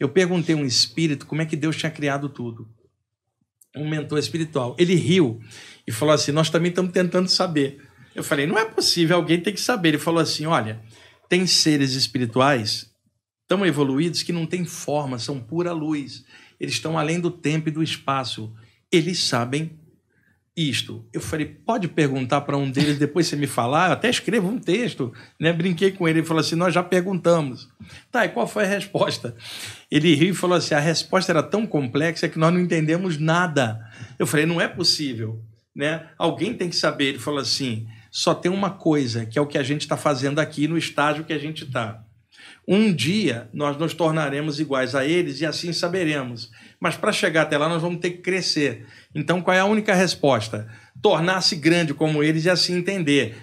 Eu perguntei a um espírito como é que Deus tinha criado tudo. Um mentor espiritual. Ele riu e falou assim: Nós também estamos tentando saber. Eu falei: Não é possível, alguém tem que saber. Ele falou assim: Olha, tem seres espirituais tão evoluídos que não têm forma, são pura luz. Eles estão além do tempo e do espaço. Eles sabem isto. Eu falei, pode perguntar para um deles, depois você me falar, eu até escrevo um texto, né? Brinquei com ele, ele falou assim: "Nós já perguntamos". Tá, e qual foi a resposta? Ele riu e falou assim: "A resposta era tão complexa que nós não entendemos nada". Eu falei: "Não é possível, né? Alguém tem que saber". Ele falou assim: "Só tem uma coisa, que é o que a gente está fazendo aqui no estágio que a gente está". Um dia nós nos tornaremos iguais a eles e assim saberemos. Mas para chegar até lá nós vamos ter que crescer. Então qual é a única resposta? Tornar-se grande como eles e assim entender.